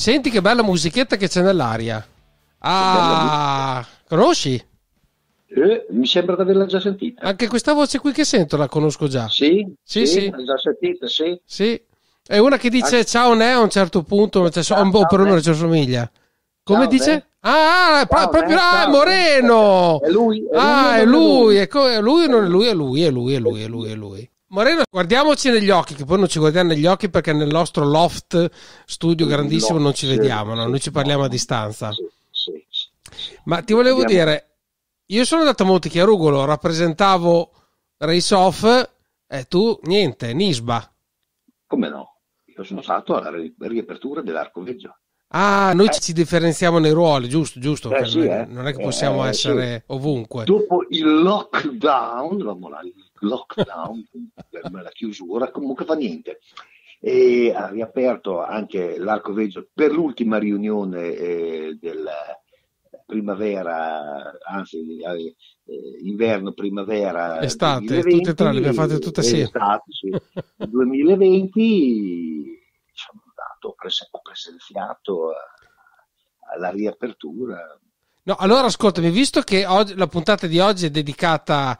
Senti che bella musichetta che c'è nell'aria. Ah, conosci? Eh, mi sembra di averla già sentita. Anche questa voce qui che sento la conosco già. Sì, sì, sì. sì. già sentita, sì. Sì. È una che dice Anche... ciao Ne a un certo punto, cioè, ciao, un po' per uno ci assomiglia. Come ciao, dice? Ne. Ah, ciao, proprio ne, ah, Moreno! È lui. È ah, lui, è lui. È lui. È lui, non è lui, è lui, è lui, è lui, è lui. È lui. Moreno, guardiamoci negli occhi, che poi non ci guardiamo negli occhi perché nel nostro loft studio grandissimo non ci vediamo, no? noi ci parliamo a distanza. Ma ti volevo dire, io sono andato a a Rugolo, rappresentavo Race Off e tu niente, Nisba. Come no? Io sono stato alla riapertura dell'Arco Veggio. Ah, noi eh. ci differenziamo nei ruoli, giusto, giusto, eh, cioè, sì, eh. non è eh. che possiamo eh, essere sì. ovunque. Dopo il lockdown, la Molani lockdown, la chiusura, comunque fa niente. E ha riaperto anche l'Arco Veggio per l'ultima riunione eh, della primavera, anzi eh, eh, inverno, primavera. Estate, 2020, tutte e tre, le abbiamo fatte tutte assieme. Estate, sì. 2020 sono andato, ho presenziato alla riapertura. No, allora ascoltami, visto che oggi, la puntata di oggi è dedicata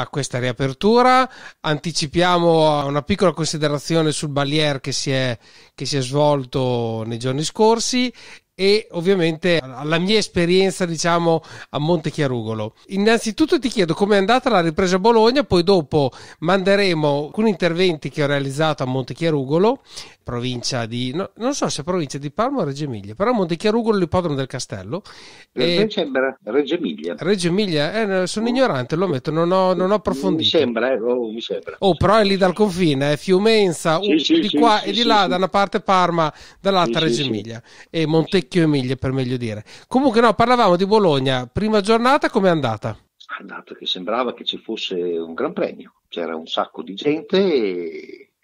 a questa riapertura. Anticipiamo una piccola considerazione sul Balier che si è, che si è svolto nei giorni scorsi e ovviamente alla mia esperienza diciamo a Montechiarugolo. Innanzitutto ti chiedo come è andata la ripresa a Bologna, poi dopo manderemo alcuni interventi che ho realizzato a Montechiarugolo, provincia di no, non so se provincia di Parma o Reggio Emilia, però Montechiarugolo l'ippodromo del castello. Eh, e... Mi sembra Reggio Emilia. Reggio Emilia, eh, sono ignorante, lo metto, non ho, non ho approfondito. Mi sembra, eh, oh, mi sembra. Oh, però è lì dal confine, è Fiumenza, sì, uh, sì, di sì, qua e di là, da una parte Parma, dall'altra Reggio Emilia. E Montechiarugolo Reggio Emilia per meglio dire. Comunque no, parlavamo di Bologna, prima giornata com'è andata? È andata che sembrava che ci fosse un gran premio, c'era un sacco di gente,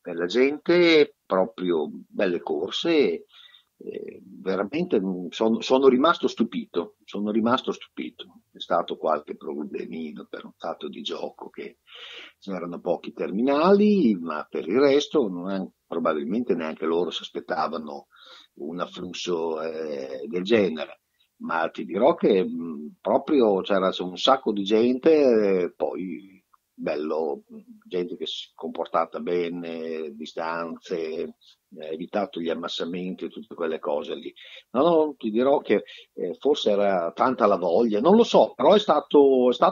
bella gente, proprio belle corse, veramente sono, sono, rimasto stupito, sono rimasto stupito. È stato qualche problemino per un fatto di gioco che c'erano pochi terminali, ma per il resto è, probabilmente neanche loro si aspettavano un afflusso eh, del genere. Ma ti dirò che mh, mm, proprio c'era un sacco di gente, eh, poi bello, gente che si è comportata bene, distanze, eh, evitato gli ammassamenti e tutte quelle cose lì. No, no, ti dirò che eh, forse era tanta la voglia, non lo so, però è stata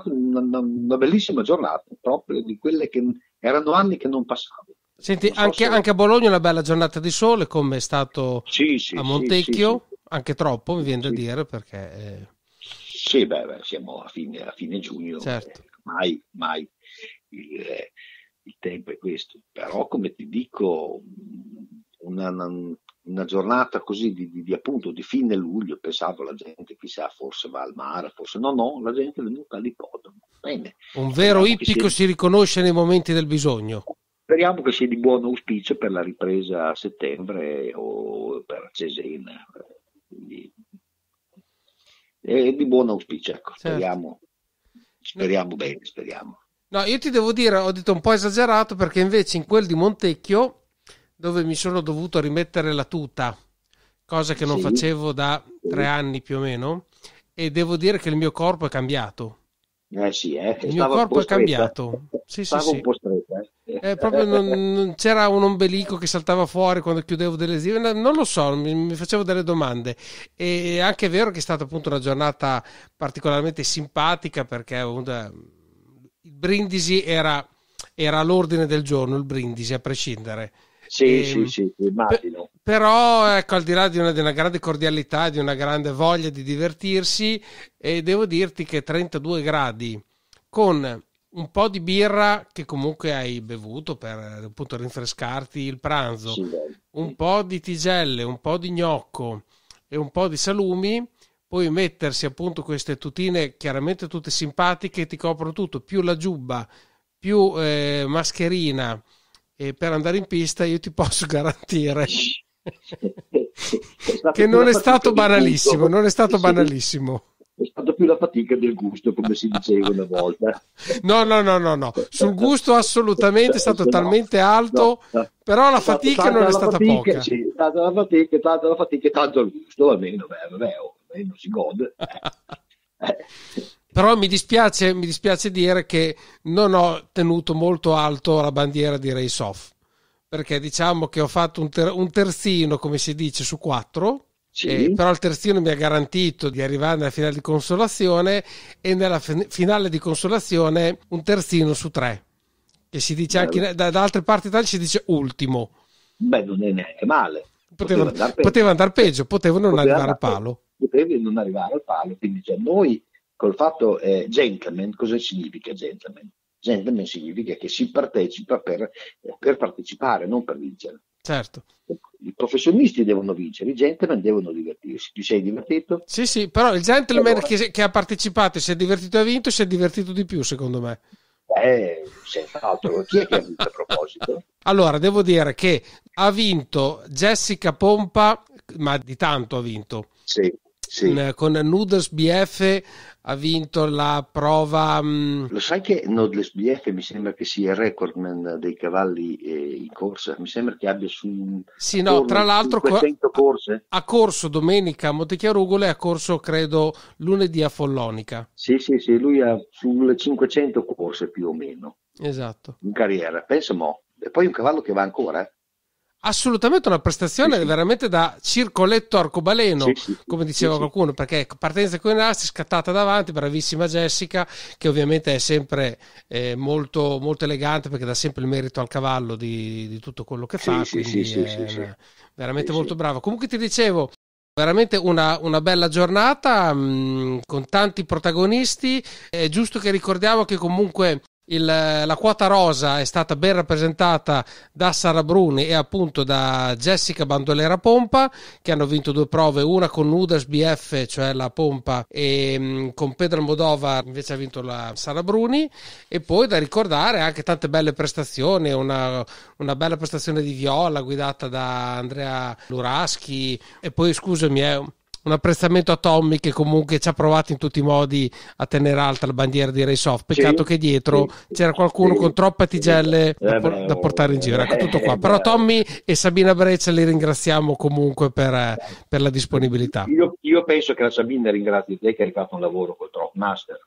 una, una bellissima giornata, proprio di quelle che erano anni che non passavo. Senti, so anche, se... anche, a Bologna una bella giornata di sole, come è stato sì, sì, a Montecchio, sì, anche troppo mi viene da dire perché... Eh, sì, beh, beh, siamo a fine, a fine giugno, eh, certo. eh, mai, mai il, eh, il, tempo è questo, però come ti dico, una, una giornata così di, di, di, appunto di fine luglio, pensavo la gente chissà forse va al mare, forse no, no, la gente è venuta all'ippodromo. Bene. Un vero ippico si... si riconosce nei momenti del bisogno. Speriamo che sia di buon auspicio per la ripresa a settembre o per Cesena. Quindi è di buon auspicio, ecco. certo. speriamo, speriamo bene, speriamo. No, io ti devo dire, ho detto un po' esagerato perché invece in quel di Montecchio, dove mi sono dovuto rimettere la tuta, cosa che non sì. facevo da tre anni più o meno, e devo dire che il mio corpo è cambiato. Eh sì, eh, il mio corpo è cambiato. Sì, stavo sì, un po' eh, proprio non, non c'era un ombelico che saltava fuori quando chiudevo delle esive, non lo so, mi, mi, facevo delle domande. E anche è vero che è stata appunto una giornata particolarmente simpatica perché appunto, il brindisi era, era l'ordine del giorno, il brindisi a prescindere. Sì, e, ehm, sì, sì, immagino. Però, ecco, al di là di una, di una, grande cordialità, di una grande voglia di divertirsi, eh, devo dirti che 32 gradi con un po' di birra che comunque hai bevuto per appunto rinfrescarti il pranzo, un po' di tigelle, un po' di gnocco e un po' di salumi, poi mettersi appunto queste tutine chiaramente tutte simpatiche, ti coprono tutto, più la giubba, più eh, mascherina e per andare in pista io ti posso garantire che non è stato banalissimo, non è stato banalissimo è stata più la fatica del gusto, come si diceva una volta. No, no, no, no, no. sul gusto assolutamente è stato no, talmente alto, no, no. però la fatica tanto, non è stata fatica, poca. Sì, è stata la fatica, tanto la fatica, tanto il gusto, almeno, beh, vabbè, almeno oh, si gode. Eh. però mi dispiace, mi dispiace dire che non ho tenuto molto alto la bandiera di Race Off perché diciamo che ho fatto un, ter- un terzino, come si dice, su quattro sì. Eh, però il terzino mi ha garantito di arrivare nella finale di consolazione e nella f- finale di consolazione un terzino su tre, che si dice anche in, da, da, altre parti d'Italia si dice ultimo. Beh, non è neanche male. Poteva, poteva, andare, peggio. poteva non poteva arrivare a palo. Poteva non arrivare al palo, quindi già noi col fatto eh, gentleman, cosa significa gentleman? Gentleman significa che si partecipa per, per partecipare, non per vincere. Certo. I professionisti devono vincere, i gentleman devono divertirsi. Ti sei divertito? Sì, sì, però il gentleman allora... che, che, ha partecipato e si è divertito e ha vinto, si è divertito di più, secondo me. Beh, senz'altro. Chi è che ha vinto a proposito? allora, devo dire che ha vinto Jessica Pompa, ma di tanto ha vinto. Sì sì. con Noodles BF ha vinto la prova. Mm, Lo sai che Noodles BF mi sembra che sia il recordman dei cavalli eh, in corsa? Mi sembra che abbia su. Sì, no, tra l'altro. corse. Ha corso domenica a Montechiarugole e ha corso, credo, lunedì a Follonica. Sì, sì, sì, lui ha sulle 500 corse più o meno. Esatto. In carriera, penso mo'. E poi un cavallo che va ancora assolutamente una prestazione sì, sì. veramente da circoletto arcobaleno, sì, come diceva qualcuno, perché partenza con Asti, scattata davanti, bravissima Jessica, che ovviamente è sempre eh, molto, molto, elegante perché dà sempre il merito al cavallo di, di tutto quello che fa, quindi è veramente molto brava. Comunque ti dicevo, veramente una, una, bella giornata mh, mm, con tanti protagonisti. È giusto che ricordiamo che comunque il, eh, la quota rosa è stata ben rappresentata da Sara Bruni e appunto da Jessica Bandolera Pompa che hanno vinto due prove, una con Nudas BF, cioè la Pompa, e mm, con Pedro Modova invece ha vinto la Sara Bruni e poi da ricordare anche tante belle prestazioni, una, una bella prestazione di viola guidata da Andrea Luraschi e poi scusami, è... eh, un apprezzamento a Tommy che comunque ci ha provato in tutti i modi a tenere alta la bandiera di Race Off. Peccato sì, che dietro sì, c'era qualcuno sì, con troppe tigelle eh, da, por- da, portare in giro. Ecco tutto qua. Eh, Però Tommy e Sabina Breccia li ringraziamo comunque per, eh, per la disponibilità. Io, io, penso che la Sabina ringrazi te che hai fatto un lavoro col Trop Master.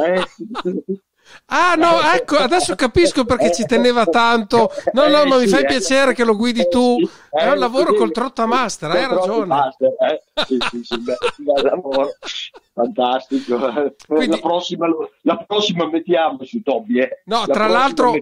A eh, Ah no, ecco, adesso capisco perché ci teneva tanto. No, no, ma mi fai piacere che lo guidi tu. È un lavoro col Master, hai ragione. Eh. Sì, sì, sì, bel lavoro. Fantastico. Quindi, la, prossima, la, prossima, mettiamo su Tobi. Eh. No, la tra l'altro,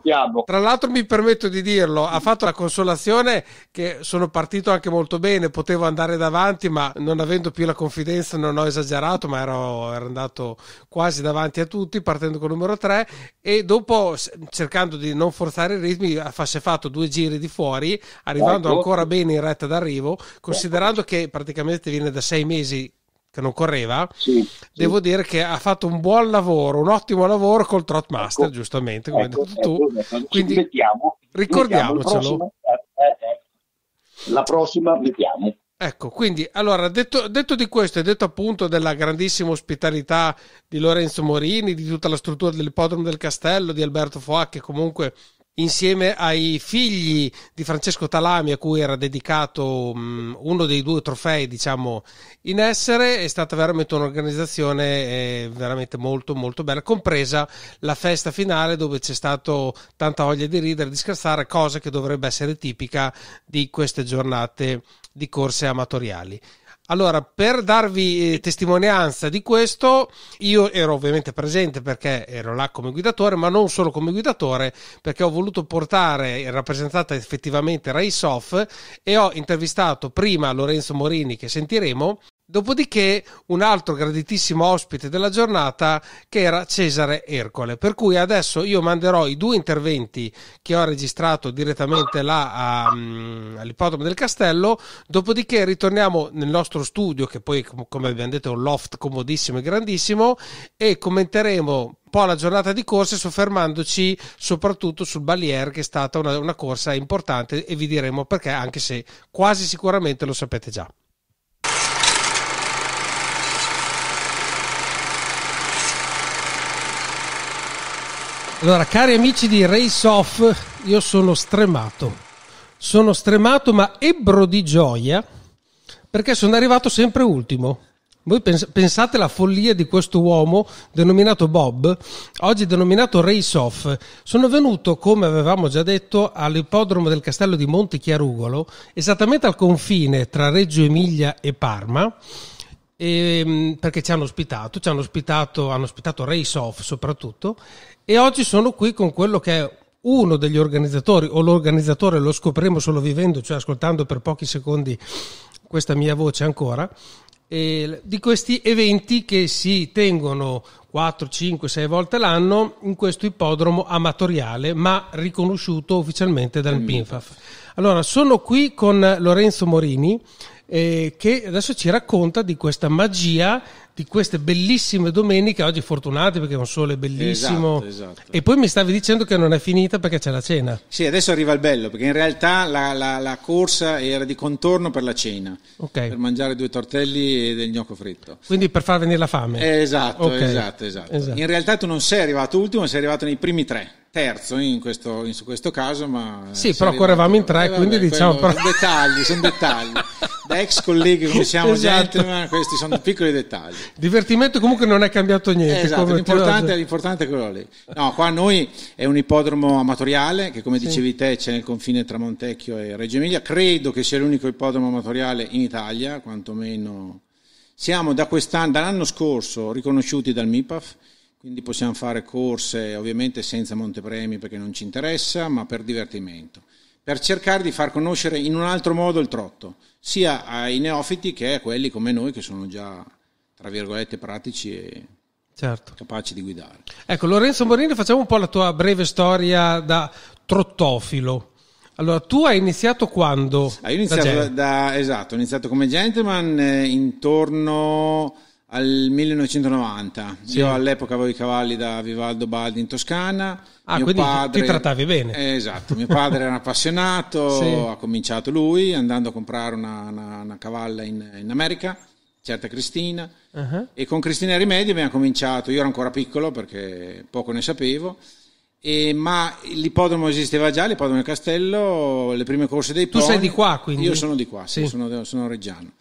tra l'altro mi permetto di dirlo, ha fatto la consolazione che sono partito anche molto bene, potevo andare davanti, ma non avendo più la confidenza non ho esagerato, ma ero, ero andato quasi davanti a tutti partendo col numero 3 e dopo cercando di non forzare i ritmi si è fatto due giri di fuori, arrivando ecco. ancora bene in retta d'arrivo, considerando ecco. che praticamente viene da sei mesi che non correva, sì, devo sì. dire che ha fatto un buon lavoro, un ottimo lavoro col Trotmaster, ecco, giustamente, come ecco, hai detto tu. Ecco, ecco Quindi mettiamo, ricordiamocelo. Mettiamo eh, eh, eh. la prossima vediamo. Ecco, quindi allora detto, detto, di questo e detto appunto della grandissima ospitalità di Lorenzo Morini, di tutta la struttura dell'ippodromo del castello, di Alberto Foac, che comunque insieme ai figli di Francesco Talami a cui era dedicato um, uno dei due trofei diciamo in essere è stata veramente un'organizzazione eh, veramente molto molto bella compresa la festa finale dove c'è stato tanta voglia di ridere di scherzare cosa che dovrebbe essere tipica di queste giornate di corse amatoriali allora, per darvi eh, testimonianza di questo, io ero ovviamente presente perché ero là come guidatore, ma non solo come guidatore, perché ho voluto portare rappresentata effettivamente Race Off e ho intervistato prima Lorenzo Morini, che sentiremo, Dopodiché un altro graditissimo ospite della giornata che era Cesare Ercole, per cui adesso io manderò i due interventi che ho registrato direttamente là a, um, all'ippodromo del castello, dopodiché ritorniamo nel nostro studio che poi come abbiamo detto è un loft comodissimo e grandissimo e commenteremo un po' la giornata di corse soffermandoci soprattutto sul Balier che è stata una, una corsa importante e vi diremo perché anche se quasi sicuramente lo sapete già. Allora, cari amici di Race Off, io sono stremato. Sono stremato ma ebro di gioia perché sono arrivato sempre ultimo. Voi pensate alla follia di questo uomo denominato Bob, oggi denominato Race Off. Sono venuto, come avevamo già detto, all'ippodromo del castello di Monte Chiarugolo, esattamente al confine tra Reggio Emilia e Parma. E, ehm, perché ci hanno ospitato, ci hanno ospitato, hanno ospitato Race Off soprattutto e oggi sono qui con quello che è uno degli organizzatori, o l'organizzatore lo scopriremo solo vivendo, cioè ascoltando per pochi secondi questa mia voce ancora, eh, di questi eventi che si tengono 4, 5, 6 volte l'anno in questo ippodromo amatoriale, ma riconosciuto ufficialmente dal PINFAF. Allora, sono qui con Lorenzo Morini, eh, che adesso ci racconta di questa magia, di queste bellissime domeniche, oggi fortunate perché è un sole bellissimo. Esatto, esatto. E poi mi stavi dicendo che non è finita perché c'è la cena. Sì, adesso arriva il bello, perché in realtà la, la, la corsa era di contorno per la cena, okay. per mangiare due tortelli e del gnocco fritto. Quindi per far venire la fame. esatto, okay. esatto, esatto, esatto. In realtà tu non sei arrivato ultimo, sei arrivato nei primi tre terzo in questo, in questo caso, ma... Eh, sì, però correvamo in tre, eh, quindi vabbè, diciamo... Quello, però... dettagli, sono dettagli. Da ex colleghi come siamo esatto. gentleman, questi sono piccoli dettagli. Divertimento comunque non è cambiato niente. Eh, esatto, l'importante, l'importante, è quello lì. No, qua noi è un ippodromo amatoriale che come sì. dicevi te c'è nel confine tra Montecchio e Reggio Emilia. Credo che sia l'unico ippodromo amatoriale in Italia, quantomeno... Siamo da quest'anno, dall'anno scorso riconosciuti dal MIPAF quindi possiamo fare corse ovviamente senza montepremi perché non ci interessa, ma per divertimento. Per cercare di far conoscere in un altro modo il trotto, sia ai neofiti che a quelli come noi che sono già, tra virgolette, pratici e certo. capaci di guidare. Ecco, Lorenzo Morini, facciamo un po' la tua breve storia da trottofilo. Allora, tu hai iniziato quando? Ah, io ho iniziato da, da, esatto, ho iniziato come gentleman eh, intorno al 1990. Sì. Io all'epoca avevo i cavalli da Vivaldo Baldi in Toscana. Ah, mio padre, ti trattavi bene. Eh, esatto, mio padre era un appassionato, sì. ha cominciato lui andando a comprare una, una, una cavalla in, in, America, certa Cristina, uh-huh. e con Cristina Rimedio abbiamo cominciato, io ero ancora piccolo perché poco ne sapevo, e, ma l'ippodromo esisteva già, l'ippodromo del Castello, le prime corse dei poni. Tu sei di qua quindi? Io sono di qua, sì. sono, sono reggiano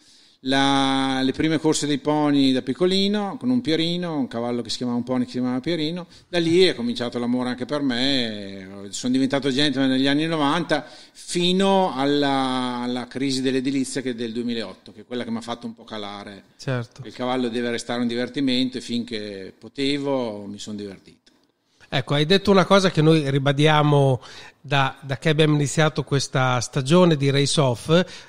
la, le prime corse dei pony da piccolino, con un Pierino, un cavallo che si chiamava un pony che si chiamava Pierino, da lì è cominciato l'amore anche per me, sono diventato gentleman negli anni 90 fino alla, alla crisi dell'edilizia che del 2008, che è quella che mi ha fatto un po' calare. Certo. Il cavallo deve restare un divertimento e finché potevo mi sono divertito. Ecco, hai detto una cosa che noi ribadiamo da, da che abbiamo iniziato questa stagione di race off,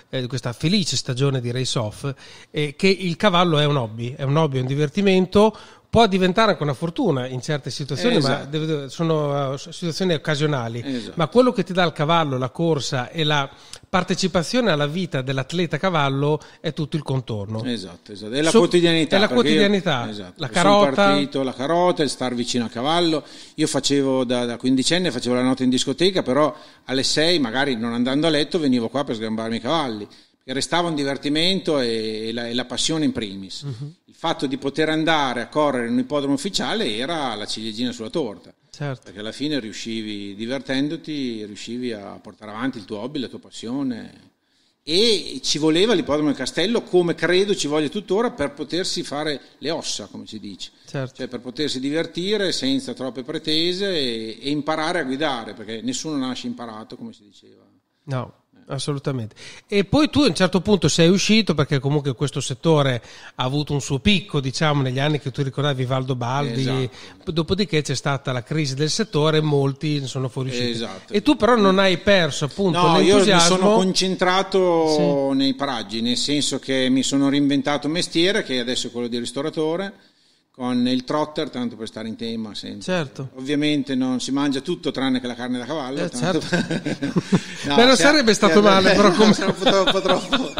eh, questa felice stagione di race off, eh, che il cavallo è un hobby, è un hobby, è un divertimento, può diventare anche una fortuna in certe situazioni, eh, ma esatto. deve, sono eh, situazioni occasionali. Esatto. Ma quello che ti dà il cavallo, la corsa e la partecipazione alla vita dell'atleta cavallo è tutto il contorno. Esatto, esatto. È la so, quotidianità. È la quotidianità. Io, esatto, la carota. Partito, la carota, il star vicino a cavallo. Io facevo da, da 15enne, facevo la notte in discoteca, però alle 6 magari non andando a letto venivo qua per sgambarmi i cavalli che restava un divertimento e la, e la passione in primis. Uh-huh. Il fatto di poter andare a correre in un ippodromo ufficiale era la ciliegina sulla torta, certo. perché alla fine riuscivi, divertendoti, riuscivi a portare avanti il tuo hobby, la tua passione e ci voleva l'ippodromo del castello come credo ci voglia tuttora per potersi fare le ossa come si dice certo. cioè per potersi divertire senza troppe pretese e, e, imparare a guidare perché nessuno nasce imparato come si diceva no assolutamente. E poi tu a un certo punto sei uscito perché comunque questo settore ha avuto un suo picco, diciamo, negli anni che tu ricordavi Valdo Baldi, esatto. dopodiché c'è stata la crisi del settore e molti ne sono fuoriusciti. Esatto. E tu però non hai perso appunto no, l'entusiasmo. io mi sono concentrato sì. nei paraggi, nel senso che mi sono reinventato un mestiere che adesso è quello di ristoratore con il trotter, tanto per stare in tema sempre. Certo. Ovviamente non si mangia tutto tranne che la carne da cavallo. Eh, tanto... certo. no, Beh, non sarebbe stato male, però come... un po' troppo.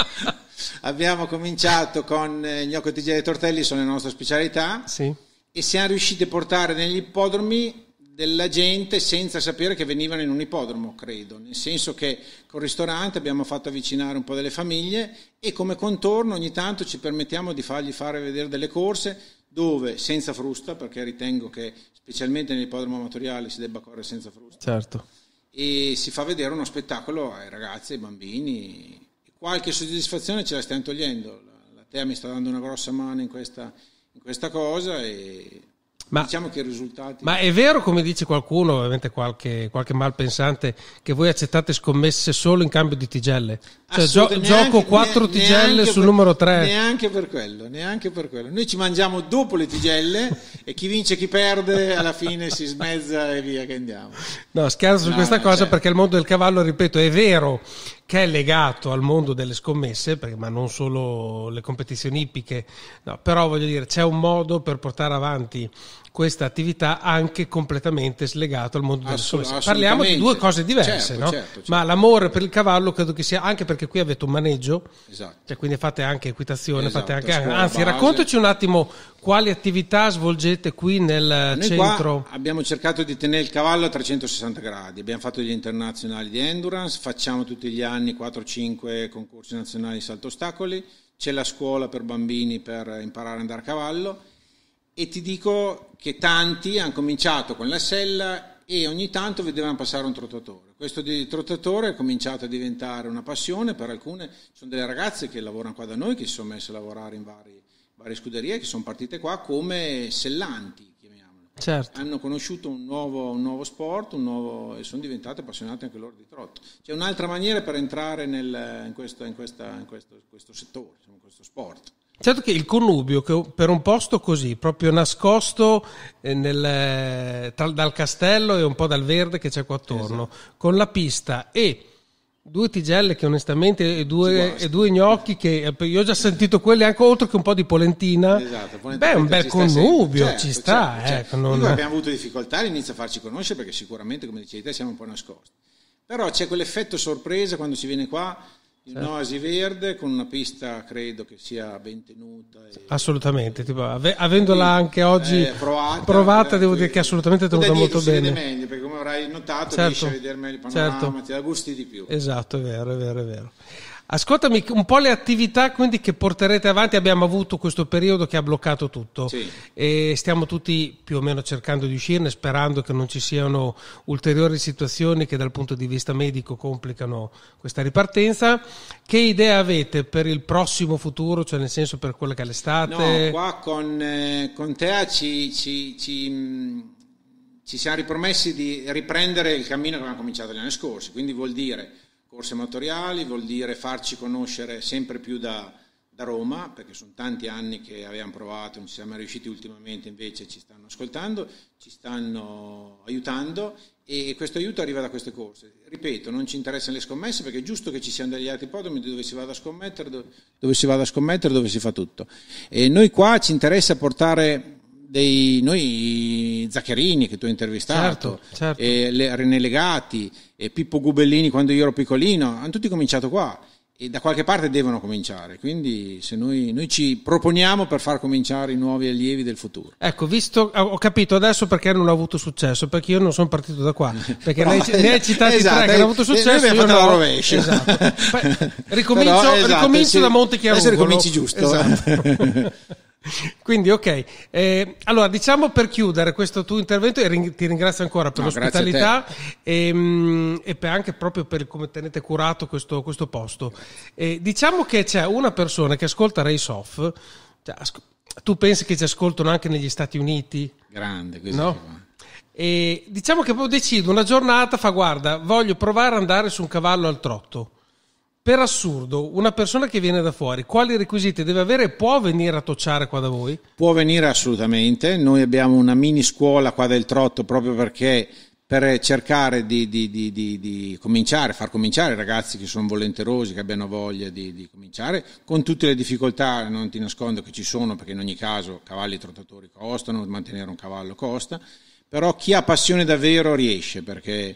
Abbiamo cominciato con eh, gnocco di dei tortelli, sono le nostre specialità. Sì. E siamo riusciti a portare negli ippodromi della gente senza sapere che venivano in un ippodromo, credo, nel senso che col ristorante abbiamo fatto avvicinare un po' delle famiglie e come contorno ogni tanto ci permettiamo di fargli fare vedere delle corse dove senza frusta, perché ritengo che specialmente nell'ippodromo amatoriale si debba correre senza frusta. Certo. E si fa vedere uno spettacolo ai ragazzi, ai bambini. Qualche soddisfazione ce la stiamo togliendo. La, TEA mi sta dando una grossa mano in questa, in questa cosa e ma, diciamo che i risultati. Ma è vero, come dice qualcuno, ovviamente qualche, qualche malpensante, che voi accettate scommesse solo in cambio di tigelle? Cioè, gio- neanche, gioco quattro tigelle sul per, numero tre. Neanche per quello, neanche per quello. Noi ci mangiamo dopo le tigelle e chi vince e chi perde alla fine si smezza e via che andiamo. No, scherzo no, su questa no, cosa certo. perché il mondo del cavallo, ripeto, è vero che è legato al mondo delle scommesse, perché, ma non solo le competizioni ippiche, no, però voglio dire c'è un modo per portare avanti questa attività anche completamente slegato al mondo del Assolut- Parliamo di due cose certo, diverse, certo, no? certo, certo. ma l'amore per il cavallo credo che sia anche perché qui avete un maneggio, esatto. cioè quindi fate anche equitazione, esatto, fate anche... anzi base. raccontaci un attimo quali attività svolgete qui nel Noi centro. abbiamo cercato di tenere il cavallo a 360 gradi, abbiamo fatto gli internazionali di endurance, facciamo tutti gli anni 4-5 concorsi nazionali di salto ostacoli, c'è la scuola per bambini per imparare ad andare a cavallo e ti dico che tanti hanno cominciato con la sella e ogni tanto vedevano passare un trottatore. Questo di trottatore è cominciato a diventare una passione per alcune, ci sono delle ragazze che lavorano qua da noi, che si sono messe a lavorare in vari, varie scuderie, che sono partite qua come sellanti, chiamiamolo. Certo. Hanno conosciuto un nuovo, un nuovo sport un nuovo, e sono diventate appassionate anche loro di trotto. C'è un'altra maniera per entrare nel, in, questo, in, questa, in, questo, in questo settore, in questo sport. Certo che il connubio per un posto così, proprio nascosto eh, nel, eh, tra, dal castello e un po' dal verde che c'è qua attorno, esatto. con la pista e due tigelle che onestamente e due, e due, gnocchi che eh, io ho già sentito quelli anche oltre che un po' di polentina esatto, beh un bel connubio certo, ci sta certo, certo. Eh, non... abbiamo avuto difficoltà all'inizio a farci conoscere perché sicuramente come dicevi te siamo un po' nascosti però c'è quell'effetto sorpresa quando si viene qua Certo. Noasi verde con una pista credo che sia ben tenuta. E... Assolutamente, tipo, ave- avendola anche oggi eh, provata, provata devo dire che assolutamente è tenuta molto si bene. Si vede meglio perché come avrai notato certo. riesci a vedere meglio il panorama, certo. ti dà gusti di più. Esatto, è vero, è vero, è vero. Ascoltami un po' le attività quindi, che porterete avanti. Abbiamo avuto questo periodo che ha bloccato tutto sì. e stiamo tutti più o meno cercando di uscirne, sperando che non ci siano ulteriori situazioni che dal punto di vista medico complicano questa ripartenza. Che idea avete per il prossimo futuro, cioè nel senso per quella che è l'estate? No, qua con, eh, con Tea ci, ci, ci, ci siamo ripromessi di riprendere il cammino che abbiamo cominciato gli anni scorsi, quindi vuol dire corse amatoriali, vuol dire farci conoscere sempre più da, da Roma, perché sono tanti anni che abbiamo provato, non ci siamo riusciti ultimamente, invece ci stanno ascoltando, ci stanno aiutando e questo aiuto arriva da queste corse. Ripeto, non ci interessano le scommesse perché è giusto che ci siano degli altri ippodromi dove si vada a scommettere, dove, dove si vada a scommettere, dove si fa tutto. E noi qua ci interessa portare dei noi Zaccherini che tu hai intervistato, certo, certo. E René Legati, e Pippo Gubellini quando io ero piccolino, hanno tutti cominciato qua e da qualche parte devono cominciare, quindi se noi, noi, ci proponiamo per far cominciare i nuovi allievi del futuro. Ecco, visto, ho capito adesso perché non ha avuto successo, perché io non sono partito da qua, perché lei ha esatto, citato ne tre che hanno avuto eh, successo. E io fatto la rovescia. Esatto. ricomincio, Però, esatto, ricomincio sì, da Monte Chiarugolo. Adesso ricominci giusto. Esatto. Quindi, ok. Eh, allora, diciamo per chiudere questo tuo intervento, e ring- ti ringrazio ancora per no, l'ospitalità e, ehm, mh, e per anche proprio per come tenete curato questo, questo posto. Eh, diciamo che c'è una persona che ascolta Race Off. Cioè, asco- tu pensi che ci ascoltano anche negli Stati Uniti? Grande, questo no? E diciamo che poi decido una giornata, fa guarda, voglio provare ad andare su un cavallo al trotto per assurdo, una persona che viene da fuori, quali requisiti deve avere? Può venire a tocciare qua da voi? Può venire assolutamente. Noi abbiamo una mini scuola qua del Trotto proprio perché per cercare di, di, di, di cominciare, far cominciare i ragazzi che sono volenterosi, che abbiano voglia di, cominciare, con tutte le difficoltà, non ti nascondo che ci sono, perché in ogni caso cavalli trottatori costano, mantenere un cavallo costa, però chi ha passione davvero riesce, perché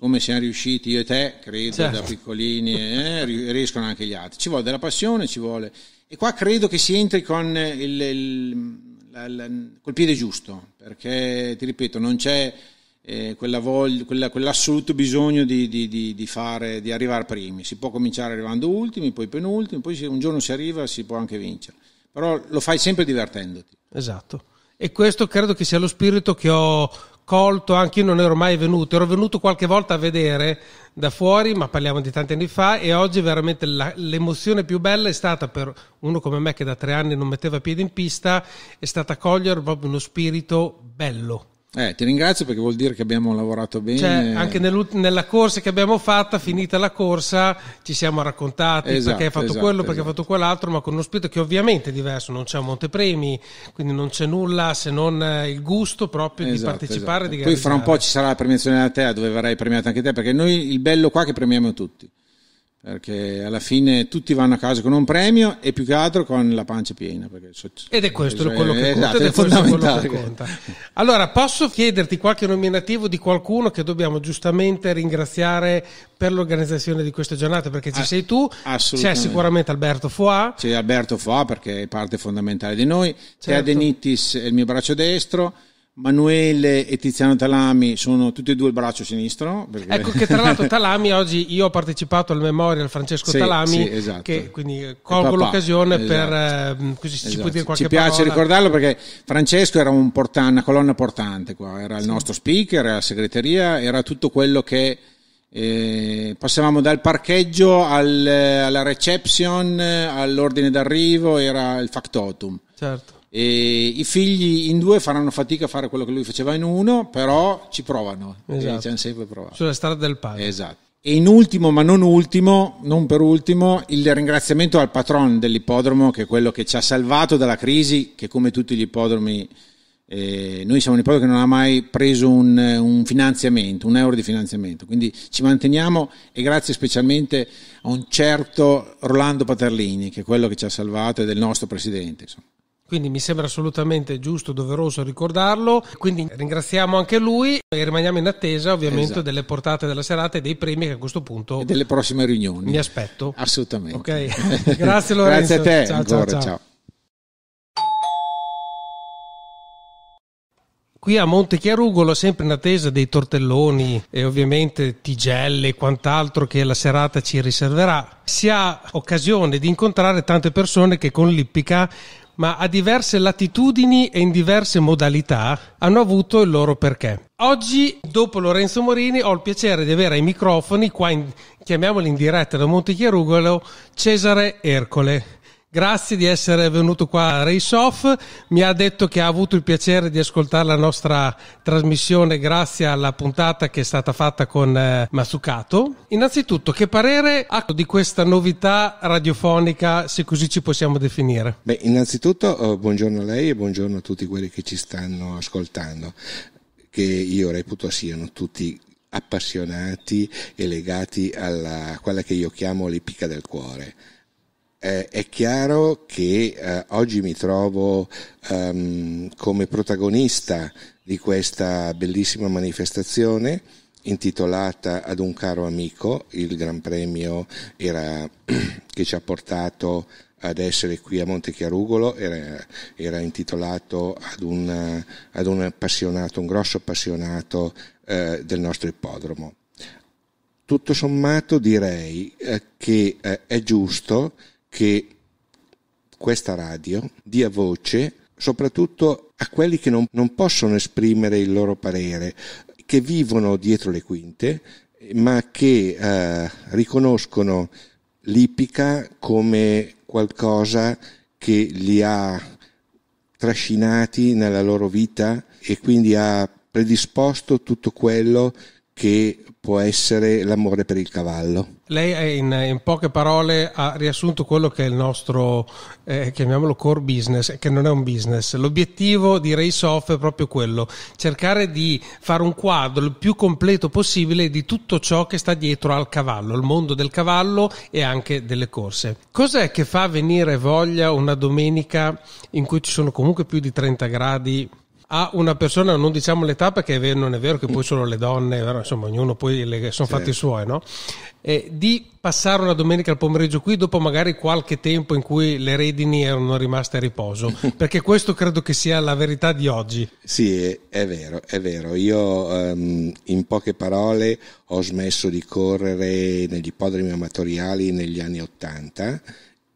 come siamo riusciti io e te, credo, certo. da piccolini, eh, riescono anche gli altri. Ci vuole della passione, ci vuole... E qua credo che si entri con il, il, la, la, col piede giusto, perché ti ripeto, non c'è eh, quella voglia, quella, quell'assoluto bisogno di, di, di, di, fare, di arrivare primi. Si può cominciare arrivando ultimi, poi penultimi, poi se un giorno si arriva si può anche vincere. Però lo fai sempre divertendoti. Esatto. E questo credo che sia lo spirito che ho colto, anche io non ero mai venuto, ero venuto qualche volta a vedere da fuori, ma parliamo di tanti anni fa e oggi veramente la, l'emozione più bella è stata per uno come me che da tre anni non metteva piede in pista, è stata cogliere proprio uno spirito bello eh, ti ringrazio perché vuol dire che abbiamo lavorato bene. Cioè, anche nella corsa che abbiamo fatta, finita la corsa, ci siamo raccontati esatto, perché hai fatto esatto, quello, perché hai esatto. fatto quell'altro, ma con uno spirito che ovviamente è diverso, non c'è un montepremi, quindi non c'è nulla se non eh, il gusto proprio di esatto, partecipare. Di esatto. Poi fra un po' ci sarà la premiazione da te, dove verrai premiato anche te, perché noi il bello qua è che premiamo tutti perché alla fine tutti vanno a casa con un premio e più che altro con la pancia piena. Ed è questo cioè, quello che conta. Esatto, è fondamentale. Che conta. Allora, posso chiederti qualche nominativo di qualcuno che dobbiamo giustamente ringraziare per l'organizzazione di questa giornata? Perché ci ah, sei tu, c'è sicuramente Alberto Foà. C'è Alberto Foà perché è parte fondamentale di noi, certo. c'è Adenittis, il mio braccio destro Manuele e Tiziano Talami sono tutti e due il braccio sinistro. Perché... Ecco che tra l'altro Talami, oggi io ho partecipato al Memorial Francesco sì, Talami, sì, esatto. che, quindi colgo l'occasione esatto. per ehm, così esatto. si può esatto. dire qualche Ci piace parola. ricordarlo perché Francesco era un porta- una colonna portante qua, era il sì. nostro speaker, era la segreteria, era tutto quello che... Eh, passavamo dal parcheggio al, alla reception all'ordine d'arrivo era il factotum certo e I figli in due faranno fatica a fare quello che lui faceva in uno, però ci provano, esatto. ci hanno sempre provato. Sulla strada del padre. Esatto. E in ultimo, ma non ultimo, non per ultimo, il ringraziamento al patron dell'ippodromo, che è quello che ci ha salvato dalla crisi, che come tutti gli ippodromi, eh, noi siamo un ippodromo che non ha mai preso un, un, finanziamento, un euro di finanziamento. Quindi ci manteniamo e grazie specialmente a un certo Rolando Paterlini, che è quello che ci ha salvato ed è il nostro presidente. Insomma. Quindi mi sembra assolutamente giusto, doveroso ricordarlo. Quindi ringraziamo anche lui e rimaniamo in attesa ovviamente esatto. delle portate della serata e dei premi che a questo punto... E delle prossime riunioni. Mi aspetto. Assolutamente. Okay. Grazie Lorenzo. Grazie a te. Ciao, ancora, ciao, ciao. Qui a Monte Chiarugolo, sempre in attesa dei tortelloni e ovviamente tigelle e quant'altro che la serata ci riserverà, si ha occasione di incontrare tante persone che con l'Ippica ma a diverse latitudini e in diverse modalità hanno avuto il loro perché. Oggi, dopo Lorenzo Morini, ho il piacere di avere ai microfoni, qua in, chiamiamoli in diretta da Monte Chiarugolo, Cesare Ercole Grazie di essere venuto qua a Race Off. Mi ha detto che ha avuto il piacere di ascoltare la nostra trasmissione grazie alla puntata che è stata fatta con eh, Mazzucato. Innanzitutto, che parere ha di questa novità radiofonica, se così ci possiamo definire? Beh, innanzitutto eh, buongiorno a lei e buongiorno a tutti quelli che ci stanno ascoltando che io reputo siano tutti appassionati e legati alla quella che io chiamo l'ipica del cuore eh, è chiaro che eh, oggi mi trovo ehm, come protagonista di questa bellissima manifestazione intitolata ad un caro amico, il Gran Premio era, che ci ha portato ad essere qui a Montechiarugolo, era, era intitolato ad, un, ad un appassionato, un grosso appassionato eh, del nostro ippodromo. Tutto sommato direi eh, che eh, è giusto che questa radio dia voce soprattutto a quelli che non, non possono esprimere il loro parere, che vivono dietro le quinte, ma che eh, riconoscono l'ipica come qualcosa che li ha trascinati nella loro vita e quindi ha predisposto tutto quello che può essere l'amore per il cavallo. Lei in, in, poche parole ha riassunto quello che è il nostro, eh, chiamiamolo core business, che non è un business. L'obiettivo di Race Off è proprio quello, cercare di fare un quadro il più completo possibile di tutto ciò che sta dietro al cavallo, il mondo del cavallo e anche delle corse. Cos'è che fa venire voglia una domenica in cui ci sono comunque più di 30 gradi a una persona, non diciamo l'età perché non è vero che poi sono le donne, insomma ognuno poi le, sono sì. fatti i suoi, no? Eh, di passare una domenica al pomeriggio qui dopo magari qualche tempo in cui le redini erano rimaste a riposo, perché questo credo che sia la verità di oggi. Sì, è vero, è vero. Io um, in poche parole ho smesso di correre negli ippodromi amatoriali negli anni Ottanta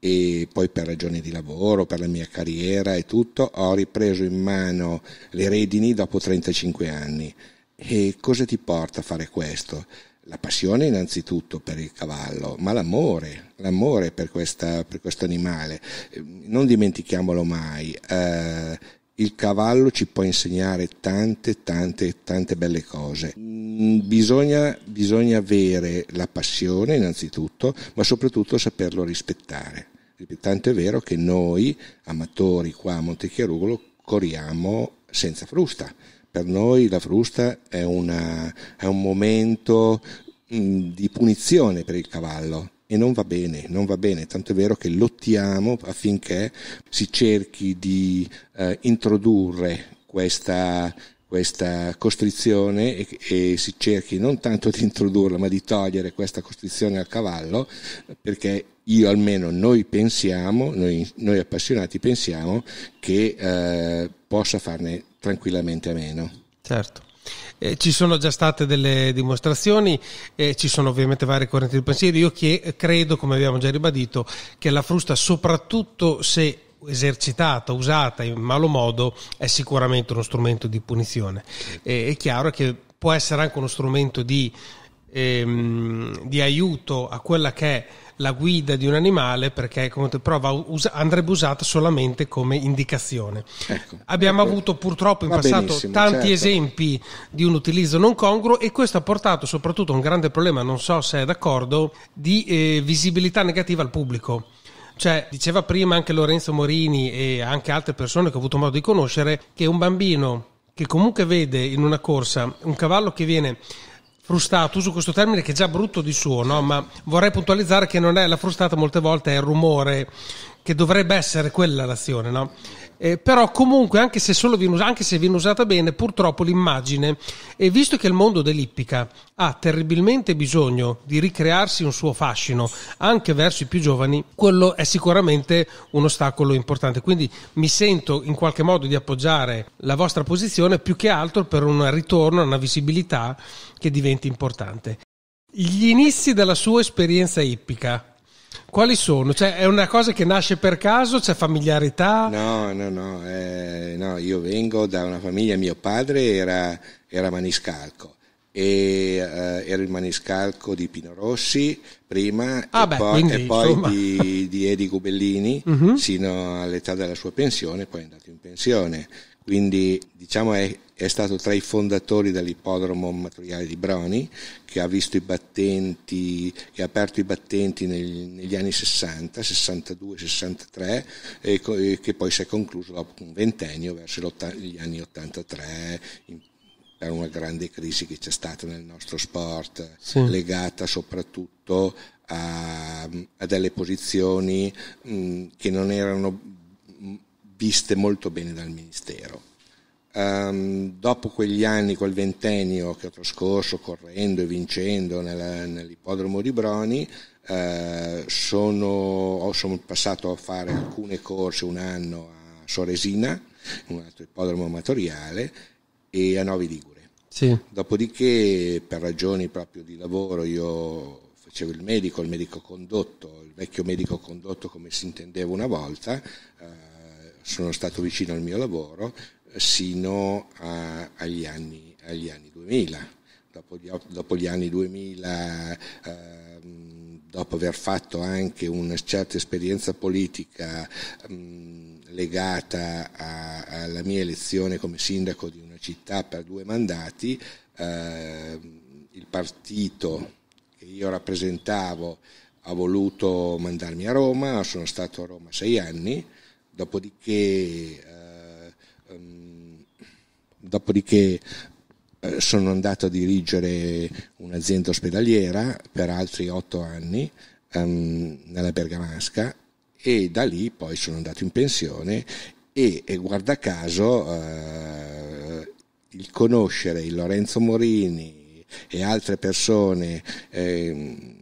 e poi per ragioni di lavoro, per la mia carriera e tutto, ho ripreso in mano le redini dopo 35 anni. E cosa ti porta a fare questo? La passione innanzitutto per il cavallo, ma l'amore, l'amore per, questa, per questo animale. Non dimentichiamolo mai. Eh, il cavallo ci può insegnare tante, tante, tante belle cose. Mm, bisogna, bisogna avere la passione innanzitutto, ma soprattutto saperlo rispettare. Tanto è vero che noi, amatori qua a Montechiarugolo, corriamo senza frusta. Per noi la frusta è, una, è un momento mm, di punizione per il cavallo e non va bene, non va bene, tanto è vero che lottiamo affinché si cerchi di eh, introdurre questa questa costrizione e, e, si cerchi non tanto di introdurla ma di togliere questa costrizione al cavallo perché io almeno noi pensiamo, noi, noi appassionati pensiamo che eh, possa farne tranquillamente a meno. Certo. Eh, ci sono già state delle dimostrazioni, eh, ci sono ovviamente varie correnti di pensiero. Io che, credo, come abbiamo già ribadito, che la frusta, soprattutto se esercitata, usata in malo modo, è sicuramente uno strumento di punizione. E, è chiaro che può essere anche uno strumento di, ehm, di aiuto a quella che è la guida di un animale perché come te, però usa, andrebbe usata solamente come indicazione. Ecco, Abbiamo ecco. avuto purtroppo in Va passato tanti certo. esempi di un utilizzo non congruo e questo ha portato soprattutto a un grande problema, non so se è d'accordo, di eh, visibilità negativa al pubblico. Cioè, diceva prima anche Lorenzo Morini e anche altre persone che ho avuto modo di conoscere che un bambino che comunque vede in una corsa un cavallo che viene frustato, uso questo termine che è già brutto di suo, no? ma vorrei puntualizzare che non è la frustata molte volte, è il rumore che dovrebbe essere quella l'azione, no? eh, però comunque anche se, solo viene, anche se viene usata bene purtroppo l'immagine e visto che il mondo dell'ippica ha terribilmente bisogno di ricrearsi un suo fascino anche verso i più giovani, quello è sicuramente un ostacolo importante. Quindi mi sento in qualche modo di appoggiare la vostra posizione più che altro per un ritorno a una visibilità che diventi importante. Gli inizi della sua esperienza ippica, quali sono? Cioè, è una cosa che nasce per caso? C'è familiarità? No, no, no, eh, no Io vengo da una famiglia, mio padre era, era maniscalco e eh, era il maniscalco di Pino Rossi prima ah e, beh, poi, quindi, e, poi, di, di Edi Gubellini uh-huh. Mhm. sino all'età della sua pensione, poi è andato in pensione quindi diciamo è, è, stato tra i fondatori dell'ippodromo amatoriale di Broni che ha visto i battenti che ha aperto i battenti negli, negli anni 60 62 63 e, e, che poi si è concluso dopo un ventennio verso gli anni 83 in, per una grande crisi che c'è stata nel nostro sport sì. legata soprattutto a, a delle posizioni mh, che non erano viste molto bene dal Ministero. Um, dopo quegli anni, quel ventennio che ho trascorso correndo e vincendo nella, nell'ippodromo di Broni, eh, sono, sono, passato a fare alcune corse un anno a Soresina, un altro ippodromo amatoriale, e a Novi Ligure. Sì. Dopodiché, per ragioni proprio di lavoro, io facevo il medico, il medico condotto, il vecchio medico condotto come si intendeva una volta. Eh, sono stato vicino al mio lavoro eh, sino a, agli, anni, agli, anni, 2000. Dopo gli, dopo gli anni 2000, ehm, dopo aver fatto anche una certa esperienza politica ehm, legata a, alla mia elezione come sindaco di una città per due mandati, ehm, il partito che io rappresentavo ha voluto mandarmi a Roma, sono stato a Roma sei anni, dopodiché, eh, um, dopodiché eh, sono andato a dirigere un'azienda ospedaliera per altri otto anni um, nella Bergamasca e da lì poi sono andato in pensione e, e guarda caso eh, il conoscere il Lorenzo Morini e altre persone ehm,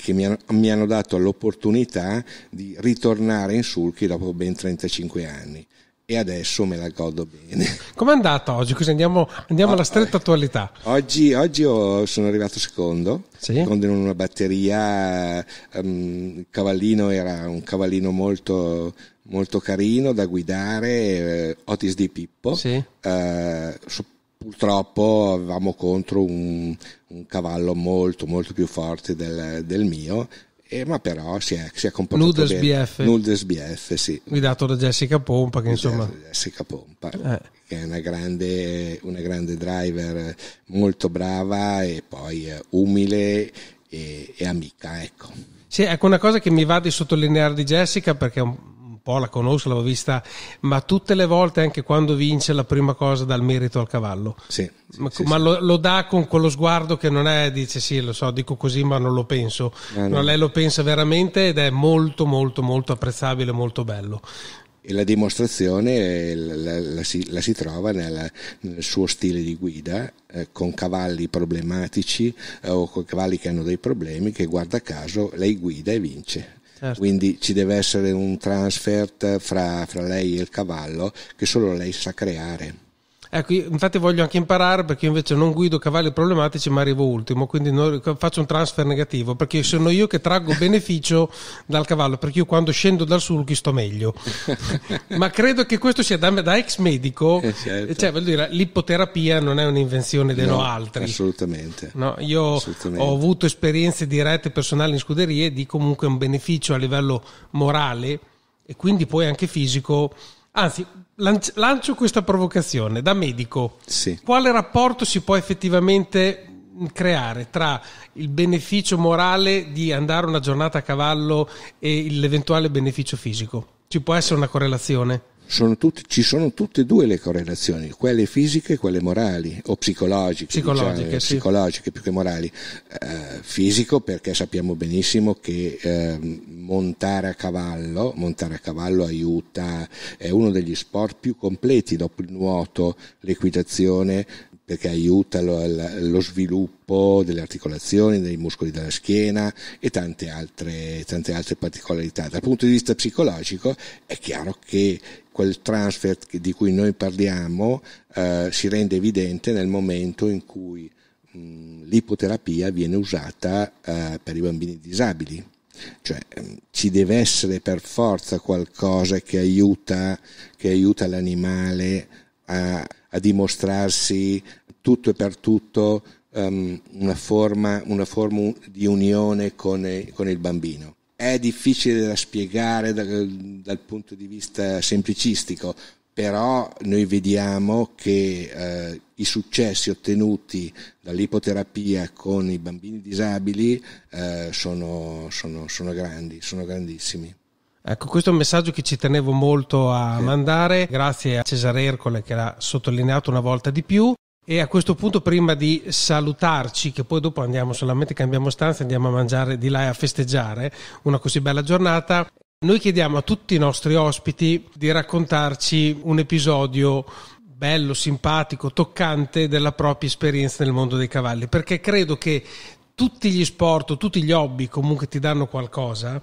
che mi, hanno, mi hanno dato l'opportunità di ritornare in sulchi dopo ben 35 anni e adesso me la godo bene. Com'è andata oggi? Così andiamo, andiamo alla stretta attualità. Oggi, oggi sono arrivato secondo, sì. secondo in una batteria, um, ehm, il cavallino era un cavallino molto, molto carino da guidare, eh, Otis di Pippo, sì. eh, purtroppo avevamo contro un, un, cavallo molto molto più forte del, del mio eh, ma però si è, si è comportato Nudes bene. BF. Nudes BF, sì. Guidato da Jessica Pompa, che insomma... Jessica Pompa, eh. che è una grande, una grande, driver molto brava e poi eh, umile e, e amica, ecco. Sì, ecco una cosa che mi va di sottolineare di Jessica perché è un po', la conosco, l'avevo vista, ma tutte le volte, anche quando vince, la prima cosa dà il merito al cavallo. Sì, sì, ma, sì, ma lo, lo, dà con quello sguardo che non è, dice sì, lo so, dico così, ma non lo penso. Eh, no. No, lei lo pensa veramente ed è molto, molto, molto apprezzabile, molto bello. E la dimostrazione eh, la, la, la, si, la si, trova nella, nel suo stile di guida eh, con cavalli problematici eh, o con cavalli che hanno dei problemi che guarda caso lei guida e vince. Certo. Quindi ci deve essere un transfert fra, fra lei e il cavallo che solo lei sa creare. Ecco, infatti voglio anche imparare perché io invece non guido cavalli problematici ma arrivo ultimo, quindi non, faccio un transfer negativo perché sono io che traggo beneficio dal cavallo, perché io quando scendo dal sulchi sto meglio. ma credo che questo sia da, da ex medico, eh certo. cioè voglio dire, l'ippoterapia non è un'invenzione dei no, no altri. Assolutamente. No, io assolutamente. ho avuto esperienze dirette personali in scuderie di comunque un beneficio a livello morale e quindi poi anche fisico Anzi, lancio questa provocazione da medico. Sì. Quale rapporto si può effettivamente creare tra il beneficio morale di andare una giornata a cavallo e l'eventuale beneficio fisico? Ci può essere una correlazione? sono tutti, ci sono tutte e due le correlazioni, quelle fisiche e quelle morali, o psicologiche, diciamo, psicologiche, diciamo, sì. psicologiche più che morali. Eh, fisico perché sappiamo benissimo che eh, montare, a cavallo, montare a cavallo aiuta, è uno degli sport più completi dopo il nuoto, l'equitazione, perché aiuta lo, lo, sviluppo delle articolazioni, dei muscoli della schiena e tante altre, tante altre particolarità. Dal punto di vista psicologico è chiaro che quel transfer di cui noi parliamo eh, si rende evidente nel momento in cui mh, l'ipoterapia viene usata eh, per i bambini disabili. Cioè ci deve essere per forza qualcosa che aiuta, che aiuta l'animale a, a dimostrarsi tutto e per tutto um, una, forma, una, forma, di unione con, con, il bambino. È difficile da spiegare dal, dal punto di vista semplicistico, però noi vediamo che eh, i successi ottenuti dall'ipoterapia con i bambini disabili eh, sono, sono, sono, grandi, sono grandissimi. Ecco, questo è un messaggio che ci tenevo molto a sì. mandare, grazie a Cesare Ercole che l'ha sottolineato una volta di più. E a questo punto, prima di salutarci, che poi dopo andiamo solamente, cambiamo stanza, andiamo a mangiare di là e a festeggiare una così bella giornata, noi chiediamo a tutti i nostri ospiti di raccontarci un episodio bello, simpatico, toccante della propria esperienza nel mondo dei cavalli, perché credo che tutti gli sport, tutti gli hobby comunque ti danno qualcosa,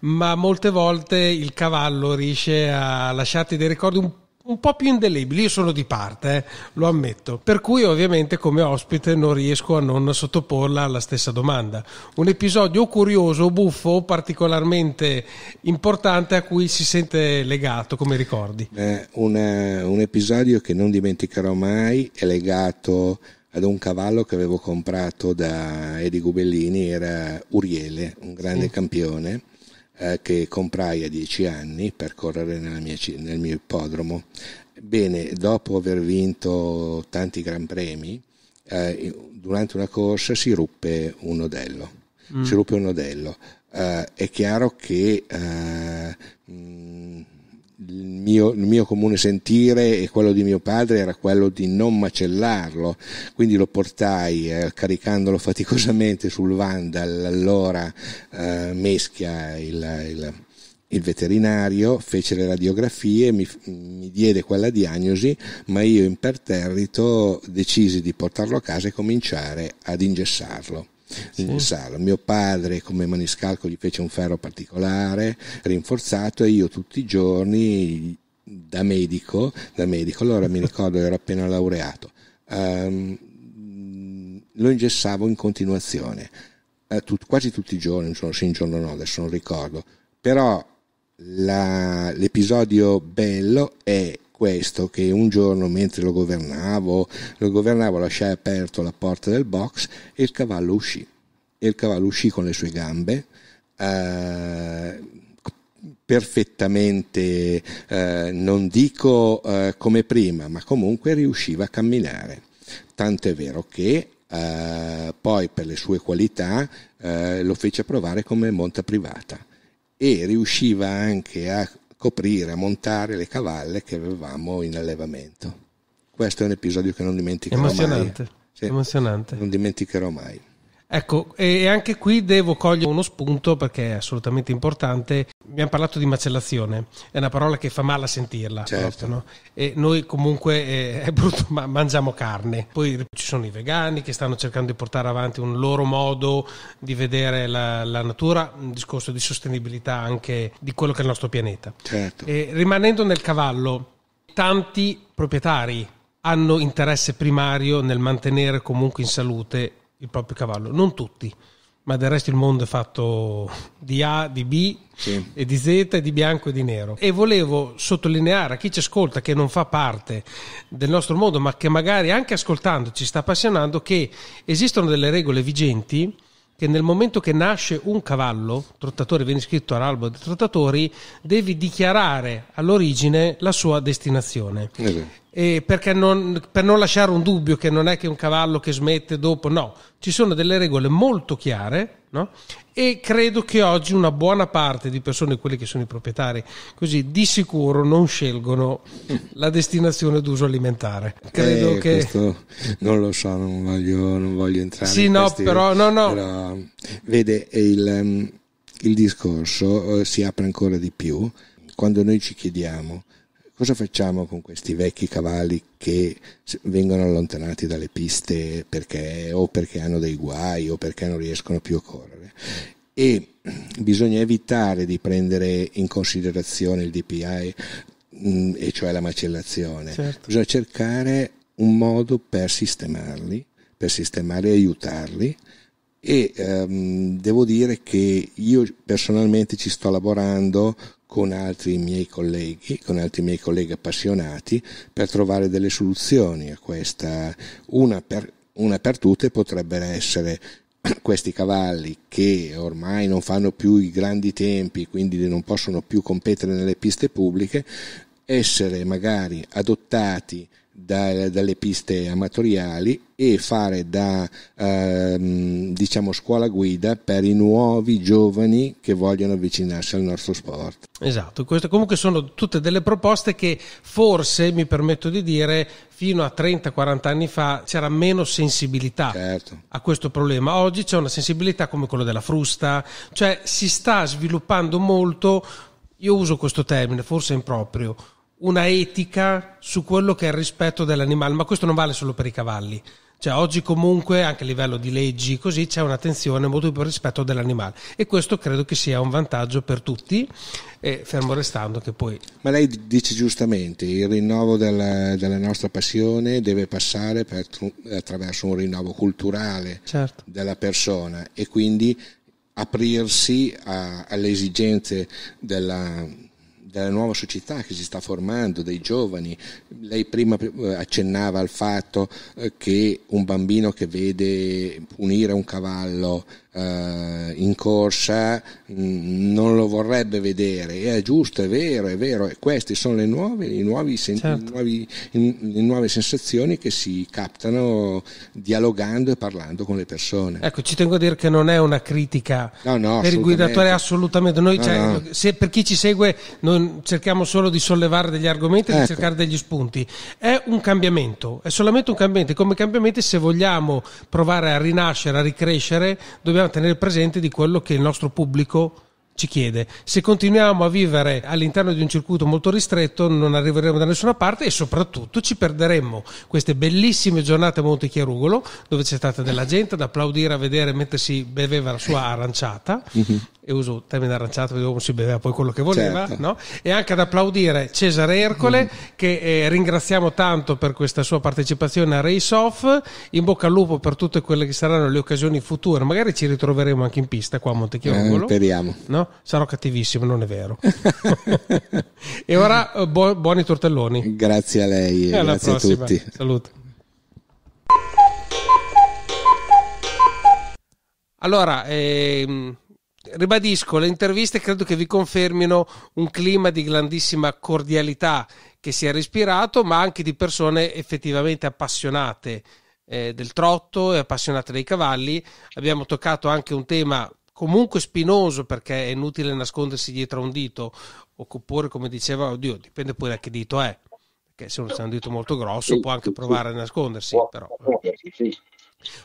ma molte volte il cavallo riesce a lasciarti dei ricordi un un po' più indelebili. Io sono di parte, eh, lo ammetto. Per cui, ovviamente, come ospite non riesco a non sottoporla alla stessa domanda. Un episodio curioso, buffo, particolarmente importante a cui si sente legato, come ricordi? Eh, una, eh, un episodio che non dimenticherò mai è legato ad un cavallo che avevo comprato da Edi Gubellini, era Uriele, un grande mm. campione eh, che comprai a dieci anni per correre mia, nel mio ippodromo. Bene, dopo aver vinto tanti gran premi, eh, durante una corsa si ruppe un nodello. Mm. Si ruppe un nodello. Eh, è chiaro che mh, eh, mm, il mio, il mio, comune sentire e quello di mio padre era quello di non macellarlo, quindi lo portai eh, caricandolo faticosamente sul Vandal, allora eh, Meschia, il, il, il, veterinario, fece le radiografie, mi, mi diede quella diagnosi, ma io imperterrito decisi di portarlo a casa e cominciare ad ingessarlo sì. sala. Esatto, mio padre come maniscalco gli fece un ferro particolare, rinforzato e io tutti i giorni da medico, da medico allora mi ricordo che ero appena laureato, um, lo ingessavo in continuazione, uh, tut, quasi tutti i giorni, un giorno sì, un giorno no, adesso non ricordo, però la, l'episodio bello è questo che un giorno mentre lo governavo, lo governavo lasciai aperto la porta del box e il cavallo uscì. E il cavallo uscì con le sue gambe. Eh, perfettamente, eh, non dico eh, come prima, ma comunque riusciva a camminare. tanto è vero che eh, poi per le sue qualità eh, lo fece provare come monta privata e riusciva anche a coprire, montare le cavalle che avevamo in allevamento. Questo è un episodio che non dimenticherò Emozionante. mai. Sì, Emozionante. Non dimenticherò mai. Ecco, e anche qui devo cogliere uno spunto perché è assolutamente importante. Abbiamo parlato di macellazione, è una parola che fa male a sentirla. Certo. Proprio, no? E noi comunque eh, è brutto, ma mangiamo carne. Poi ci sono i vegani che stanno cercando di portare avanti un loro modo di vedere la, la natura, un discorso di sostenibilità anche di quello che è il nostro pianeta. Certo. E rimanendo nel cavallo, tanti proprietari hanno interesse primario nel mantenere comunque in salute il proprio cavallo, non tutti, ma del resto il mondo è fatto di A, di B sì. e di Z, di bianco e di nero. E volevo sottolineare a chi ci ascolta che non fa parte del nostro mondo, ma che magari anche ascoltando ci sta appassionando, che esistono delle regole vigenti che nel momento che nasce un cavallo, trottatore viene iscritto all'albo dei trottatori, devi dichiarare all'origine la sua destinazione. Esatto eh, perché non, per non lasciare un dubbio che non è che un cavallo che smette dopo, no, ci sono delle regole molto chiare no? e credo che oggi una buona parte di persone, quelli che sono i proprietari, così di sicuro non scelgono la destinazione d'uso alimentare. Credo eh, che... non lo so, non voglio, non voglio entrare sì, in no, questi... però, no, no. Però, vede, il, ehm, il discorso eh, si apre ancora di più quando noi ci chiediamo Cosa facciamo con questi vecchi cavalli che vengono allontanati dalle piste perché o perché hanno dei guai o perché non riescono più a correre? E bisogna evitare di prendere in considerazione il DPI, mm, e cioè la macellazione. Certo. Bisogna cercare un modo per sistemarli, per sistemare e aiutarli e um, devo dire che io personalmente ci sto lavorando con altri miei colleghi, con altri miei colleghi appassionati, per trovare delle soluzioni a questa. Una per, una per tutte potrebbe essere questi cavalli che ormai non fanno più i grandi tempi, quindi non possono più competere nelle piste pubbliche, essere magari adottati da, dalle piste amatoriali e fare da ehm, diciamo scuola guida per i nuovi giovani che vogliono avvicinarsi al nostro sport. Esatto, queste comunque sono tutte delle proposte che forse, mi permetto di dire, fino a 30-40 anni fa c'era meno sensibilità certo. a questo problema. Oggi c'è una sensibilità come quella della frusta, cioè si sta sviluppando molto, io uso questo termine, forse improprio, una etica su quello che è il rispetto dell'animale, ma questo non vale solo per i cavalli. Cioè, oggi comunque, anche a livello di leggi, così c'è un'attenzione molto più per il rispetto dell'animale. E questo credo che sia un vantaggio per tutti, e fermo restando che poi. Ma lei dice giustamente: il rinnovo della, della nostra passione deve passare per, attraverso un rinnovo culturale certo. della persona e quindi aprirsi a, alle esigenze della della nuova società che si sta formando, dei giovani. Lei prima eh, accennava al fatto eh, che un bambino che vede punire un cavallo eh, in corsa mh, mm, non lo vorrebbe vedere. è giusto, è vero, è vero. E queste sono le nuove, i nuovi sen- certo. nuovi, i, le nuove sensazioni che si captano dialogando e parlando con le persone. Ecco, ci tengo a dire che non è una critica no, no, per il guidatore, assolutamente. Noi, no, cioè, se, per chi ci segue, noi cerchiamo solo di sollevare degli argomenti e ecco. di cercare degli spunti. È un cambiamento, è solamente un cambiamento. Come cambiamento se vogliamo provare a rinascere, a ricrescere, dobbiamo dobbiamo tenere presente di quello che il nostro pubblico ci chiede. Se continuiamo a vivere all'interno di un circuito molto ristretto non arriveremo da nessuna parte e soprattutto ci perderemo queste bellissime giornate a Monte Chiarugolo dove c'è stata della gente da applaudire, a vedere mentre si beveva la sua aranciata. Mm-hmm e uso il termine aranciato perché si beveva poi quello che voleva, certo. no? e anche ad applaudire Cesare Ercole mm. che eh, ringraziamo tanto per questa sua partecipazione a Race Off, in bocca al lupo per tutte quelle che saranno le occasioni future, magari ci ritroveremo anche in pista qua a Montecchiorgolo. Eh, speriamo. No? Sarò cattivissimo, non è vero. e ora eh, bu- buoni tortelloni. Grazie a lei e grazie prossima. a tutti. Saluto. Allora, ehm, ribadisco, le interviste credo che vi confermino un clima di grandissima cordialità che si è respirato, ma anche di persone effettivamente appassionate eh, del trotto e appassionate dei cavalli. Abbiamo toccato anche un tema comunque spinoso perché è inutile nascondersi dietro a un dito, oppure come diceva, oddio, dipende pure da che dito è. Perché se è un dito molto grosso può anche provare a nascondersi, però. Eh. Sì.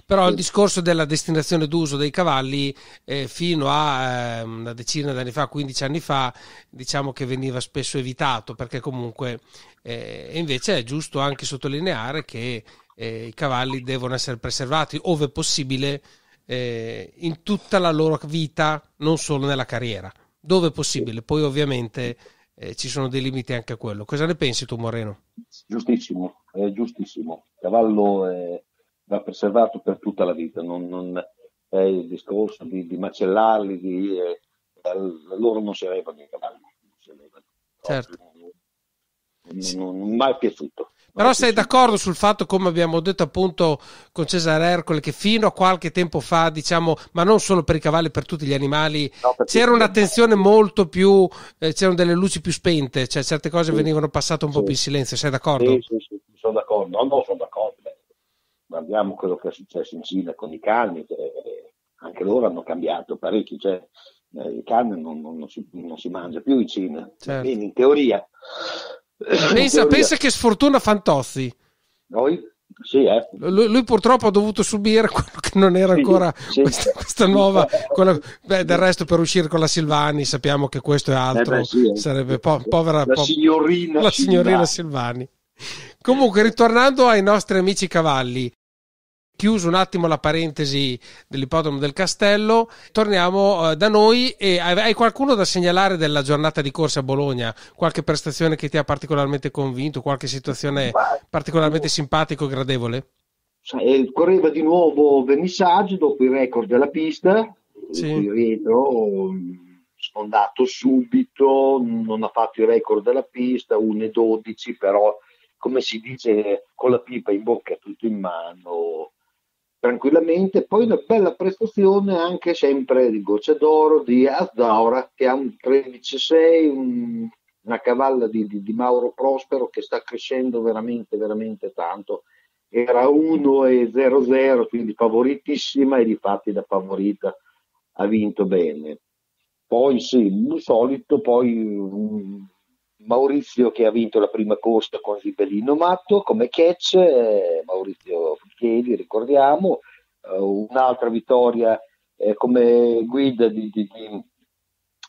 Però il discorso della destinazione d'uso dei cavalli eh, fino a eh, una decina di anni fa, 15 anni fa, diciamo che veniva spesso evitato perché comunque eh, invece è giusto anche sottolineare che eh, i cavalli devono essere preservati ove possibile eh, in tutta la loro vita, non solo nella carriera, dove possibile. Poi ovviamente eh, ci sono dei limiti anche a quello. Cosa ne pensi tu Moreno? Giustissimo, è giustissimo. Il cavallo è va preservato per tutta la vita, non, non è il discorso di, di macellarli, di, eh, loro non si avevano i cavalli. Certo. Non, sì. non mai piaciuto. Però sei d'accordo sul fatto, come abbiamo detto appunto con Cesare Ercole, che fino a qualche tempo fa, diciamo, ma non solo per i cavalli, per tutti gli animali, no, c'era un'attenzione molto più, eh, c'erano delle luci più spente, cioè certe cose sì. venivano passate un sì. po' più in silenzio, sei d'accordo? Sì, sì, sono d'accordo, no, no, sono d'accordo guardiamo quello che è successo in Cina con i cani, eh, anche loro hanno cambiato parecchio, cioè eh, il cane non, non, non, si, non, si, mangia più in Cina, certo. in teoria... Pensa, in teoria... pensa che sfortuna Fantozzi. Noi? Sì, eh. lui, lui, purtroppo ha dovuto subire quello che non era ancora sì, questa, sì. questa, nuova. Quella, beh, del resto, per uscire con la Silvani, sappiamo che questo è altro. Eh beh, eh. sarebbe po- povera la po- signorina, la signorina Silvani. Silvani. Comunque, ritornando ai nostri amici cavalli, Chiuso un attimo la parentesi dell'ippodromo del Castello, torniamo eh, da noi e hai qualcuno da segnalare della giornata di corsa a Bologna? Qualche prestazione che ti ha particolarmente convinto, qualche situazione Ma... particolarmente o gradevole? correva di nuovo Vernissaggio dopo il record della pista, sì. il retro mm, sfondato subito, non ha fatto il record della pista, 1,12 però come si dice con la pipa in bocca tutto in mano tranquillamente. Poi una bella prestazione anche sempre di goccia d'oro di Azdaura che ha un 13-6, un, una cavalla di, di, di, Mauro Prospero che sta crescendo veramente, veramente tanto. Era 1-0-0, quindi favoritissima e di fatti da favorita ha vinto bene. Poi sì, il solito, poi Maurizio che ha vinto la prima corsa con Gibellino Matto come catch, eh, Maurizio Ficheli ricordiamo, eh, un'altra vittoria eh, come guida di, di, di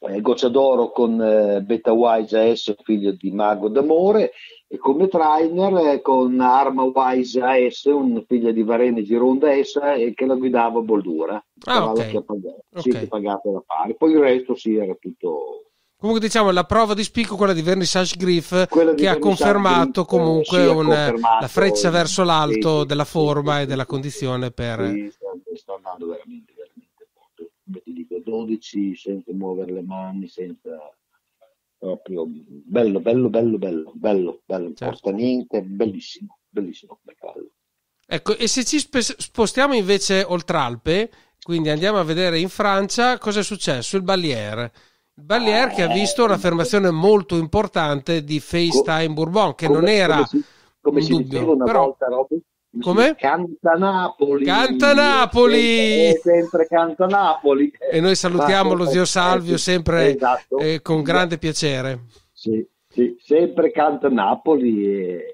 eh, Gocciadoro con eh, Beta Wise AS, figlio di Mago d'Amore, e come trainer eh, con Arma Wise AS, un figlio di Varene Gironda S, e eh, che la guidava a Boldura, ah, okay. che, pag- okay. che pagata da fare. Poi il resto sì, era tutto Comunque diciamo la prova di spicco quella di Vernissage Griff che ha confermato Griff, comunque sì, un, confermato la freccia verso l'alto sì, della forma sì, e della condizione per... Sì, sta andando veramente, veramente molto. Come ti dico, 12 senza muovere le mani, senza proprio bello, bello, bello, bello, bello, bello, certo. costa niente, bellissimo, bellissimo come cavallo. Ecco, e se ci spostiamo invece oltre Alpe, quindi andiamo a vedere in Francia cosa è successo, il Balliere Ballier che ha visto un'affermazione molto importante di FaceTime Bourbon, che come, non era come si, come si dubbio, una però... volta, Robert, come? Canta Napoli. Canta Napoli. Sempre, eh, canta Napoli. E noi salutiamo Ma, lo zio eh, Salvio sempre esatto. eh, con grande piacere. Sì, sì, sempre canta Napoli. Eh,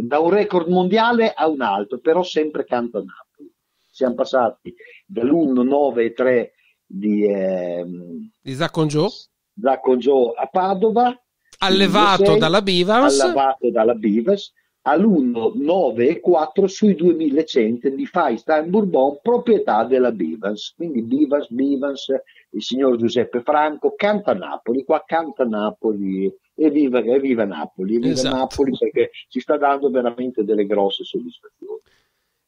da un record mondiale a un altro, però sempre canta Napoli. Siamo passati dall'1-9-3 di, ehm, di Zaccongiò. Zaccongiò a Padova. Allevato 2006, dalla Bivas. Allevato dalla Bivas e 4 sui 2100 di Feinstein Bourbon, proprietà della Bivans. Quindi Bivans, Bivans, il signor Giuseppe Franco, canta Napoli, qua canta Napoli e viva, e viva Napoli, viva esatto. Napoli perché ci sta dando veramente delle grosse soddisfazioni.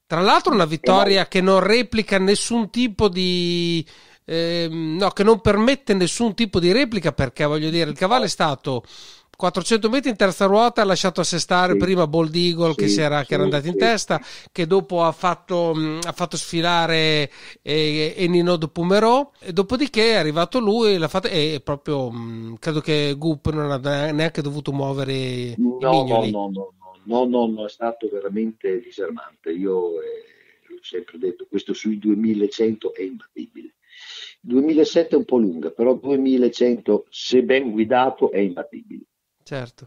Tra l'altro una vittoria eh, che non replica nessun tipo di Ehm, no, che non permette nessun tipo di replica perché voglio dire il cavallo è stato 400 metri in terza ruota ha lasciato assestare sì. prima Bold Eagle sì, che, si era, sì, che era andato in testa che dopo ha fatto, mh, mm, ha fatto sfilare eh, eh Enino Dopumero e dopodiché è arrivato lui l'ha fatto, e proprio mh, mm, credo che Goop non ha neanche dovuto muovere no, no, no, no, no, no, no, è stato veramente disarmante io eh, l'ho sempre detto questo sui 2100 è imbattibile 2007 è un po' lunga, però 2100, se ben guidato, è imbattibile. Certo.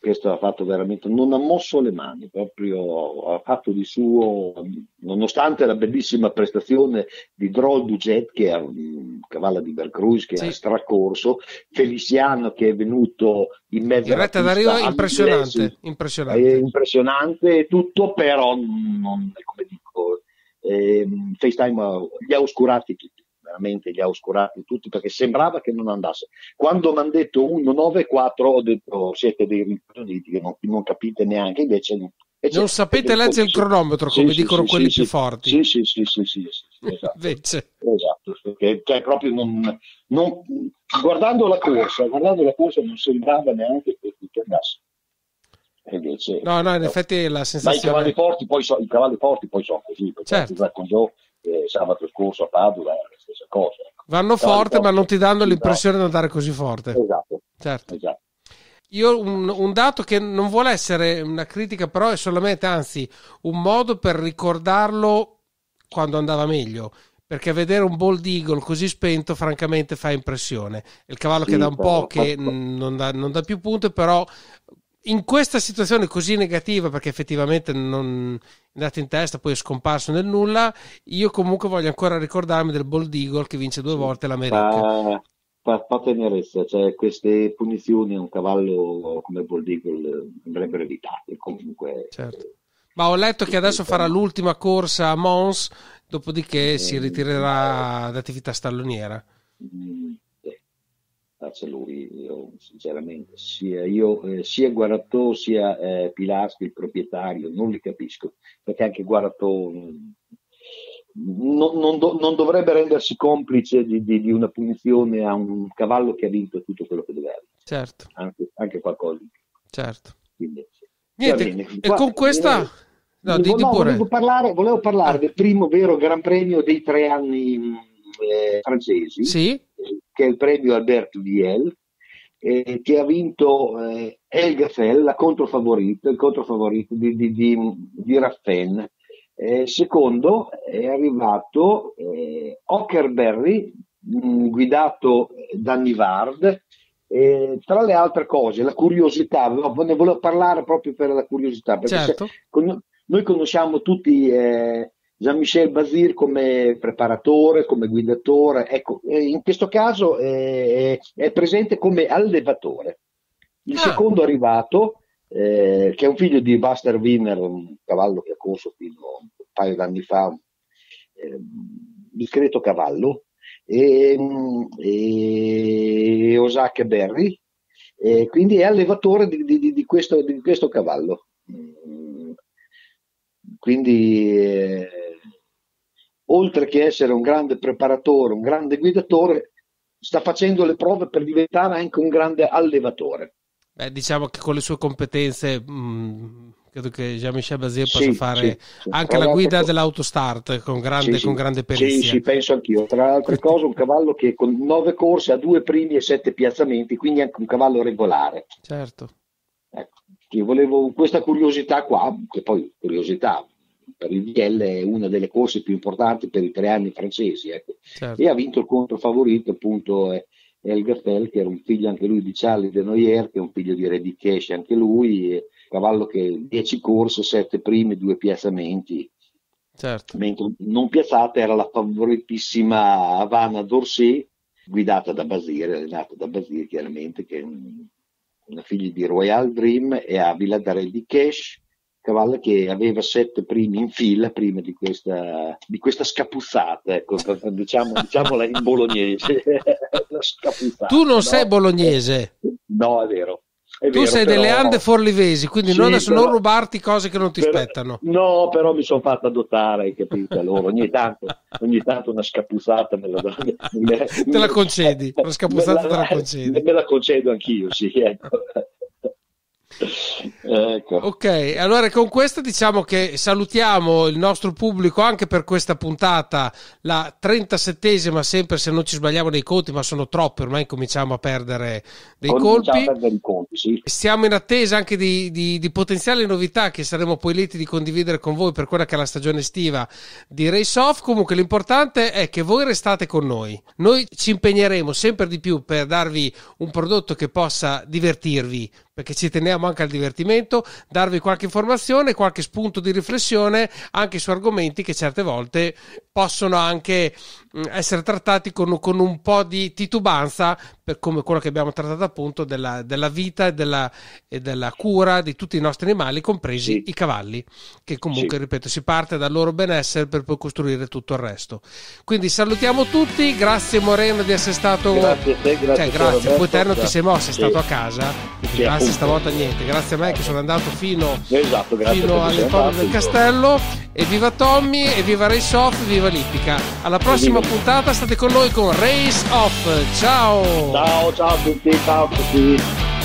Questo ha fatto veramente, non ha mosso le mani, proprio ha fatto di suo, nonostante la bellissima prestazione di Droll Duget, che è un cavallo di Vercruz, che sì. ha stracorso, Feliciano che è venuto in mezzo a... retta d'arrivo impressionante, impressionante. È impressionante tutto, però non, come dico, eh, FaceTime gli ha oscurati tutti veramente gli ha oscurati tutti perché sembrava che non andasse. Quando mi hanno detto 194 ho detto oh, siete dei rimpuditi che non, non, capite neanche, invece non, non sapete leggere il cronometro come sì, dicono sì, quelli sì, più forti. Sì, sì, sì, sì, sì, esatto. esatto perché, cioè, proprio non, non, guardando la corsa, guardando la corsa non sembrava neanche che tutto andasse. Invece, no, no, in effetti la sensazione. Ma i cavalli forti poi, so, sono così. Perché certo. Raccontò eh, sabato scorso a Padova qualcosa. Ecco. Vanno Tanto forte, ma non ti danno esatto. l'impressione di andare così forte. Esatto. Certo. esatto. Io un, un, dato che non vuole essere una critica, però è solamente, anzi, un modo per ricordarlo quando andava meglio. Perché vedere un Bold Eagle così spento, francamente, fa impressione. È il cavallo sì, che da un po' che non dà, non dà più punte, però in questa situazione così negativa, perché effettivamente non è andato in testa, poi è scomparso nel nulla, io comunque voglio ancora ricordarmi del Bold Eagle che vince due volte l'America. Fa, fa, tenerezza, cioè queste punizioni a un cavallo come Bold Eagle andrebbero evitate comunque. Certo. Ma ho letto che adesso farà l'ultima corsa a Mons, dopodiché eh, si ritirerà d'attività stalloniera. Mm darci a lui, io, sinceramente, sia, io, eh, sia Guaratò sia eh, Pilaschi, il proprietario, non li capisco, perché anche Guaratò mh, non, non, do, non, dovrebbe rendersi complice di, di, di, una punizione a un cavallo che ha vinto tutto quello che deve vincere. Certo. Anche, anche qualcosa Certo. Quindi, Niente, e con questa... Eh, no, di, no, volevo parlare, volevo parlare del primo vero Gran Premio dei tre anni eh, francesi. Sì che è il premio Alberto Viel, eh, che ha vinto eh, Helga Fell, la controfavorita, il controfavorito di, di, di, di Raffen. Eh, secondo è arrivato eh, Ockerberry, mh, mm, guidato da Nivard. Eh, tra le altre cose, la curiosità, ne volevo parlare proprio per la curiosità, perché certo. se, con, noi conosciamo tutti eh, Jean-Michel Basir come preparatore, come guidatore, ecco, in questo caso eh, è, è presente come allevatore. Il ah. secondo arrivato, eh, che è un figlio di Buster Wimmer, un cavallo che ha corso fino a un paio d'anni fa, eh, discreto cavallo, e, e Osaka Berry, eh, quindi è allevatore di, di, di, questo, di questo cavallo. Quindi, eh, oltre che essere un grande preparatore, un grande guidatore, sta facendo le prove per diventare anche un grande allevatore. Beh, diciamo che con le sue competenze mh, mm, credo che Jean-Michel Basile possa fare sì, anche la guida con... dell'autostart con grande, sì, con grande perizia. Sì, sì, penso anch'io. Tra le altre cose un cavallo che con nove corse ha due primi e sette piazzamenti, quindi anche un cavallo regolare. Certo. Ecco. Io volevo questa curiosità qua, che poi curiosità per il DL è una delle corse più importanti per i tre anni francesi, ecco. certo. e ha vinto il contro favorito appunto Elgertel, che era un figlio anche lui di Charlie De Noyer, che è un figlio di Reddy Cash anche lui, e cavallo che 10 corse, 7 prime, 2 piazzamenti. Certo. Mentre non piazzata era la favoritissima Havana d'Orsay, guidata da Basir, allenata da Basile chiaramente, che è un figli di Royal Dream e Avila da di Cash, cavallo che aveva sette primi in fila prima di questa, di questa scapuzzata, ecco, diciamo, diciamola in bolognese. tu non no? sei bolognese? No, è vero tu vero, sei però... delle Ande forlivesi, quindi sì, non adesso però... non rubarti cose che non ti però... spettano. No, però mi sono fatta adottare, capite? Loro ogni tanto, ogni tanto una scappuzzata me la, do. te la concedi, una scapuzzata la, te la concedi. Me la concedo anch'io, sì, ecco. Ecco. Ok, allora con questo diciamo che salutiamo il nostro pubblico anche per questa puntata, la 37esima, sempre se non ci sbagliamo dei conti, ma sono troppe, ormai cominciamo a perdere dei colpi. sì. Siamo in attesa anche di, di, di, potenziali novità che saremo poi lieti di condividere con voi per quella che è la stagione estiva di Race Off. Comunque l'importante è che voi restate con noi. Noi ci impegneremo sempre di più per darvi un prodotto che possa divertirvi perché ci teniamo anche al divertimento, darvi qualche informazione, qualche spunto di riflessione anche su argomenti che certe volte possono anche mm, essere trattati con, con un po' di titubanza, per come quello che abbiamo trattato appunto della, della vita e della, e della, cura di tutti i nostri animali, compresi sì. i cavalli, che comunque, sì. ripeto, si parte dal loro benessere per poi costruire tutto il resto. Quindi salutiamo tutti, grazie Moreno di essere stato... Grazie a te, grazie. Cioè, grazie, poi ti sei mosso, sei sì. stato a casa, grazie appunto. stavolta niente, grazie a me che sono andato fino, esatto, fino alle porte del castello, e viva Tommy, e viva Ray Soft, viva Olimpica. Alla prossima puntata state con noi con Race Off. Ciao! Ciao ciao a tutti, ciao a tutti!